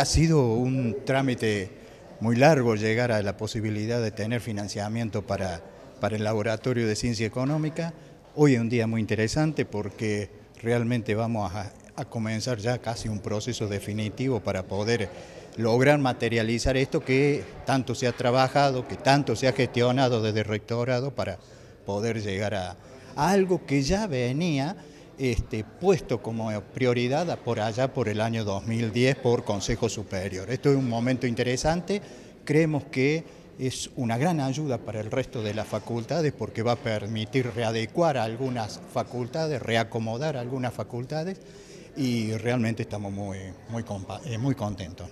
ha sido un trámite muy largo llegar a la posibilidad de tener financiamiento para, para el Laboratorio de Ciencia Económica. Hoy es un día muy interesante porque realmente vamos a, comenzar ya casi un proceso definitivo para poder lograr materializar esto que tanto se ha trabajado, que tanto se ha gestionado desde el rectorado para poder llegar a algo que ya venía este, puesto como prioridad por allá por el año 2010 por Consejo Superior. Esto es un momento interesante, creemos que es una gran ayuda para el resto de las facultades porque va a permitir readecuar algunas facultades, reacomodar algunas facultades y realmente estamos muy, muy, eh, contentos.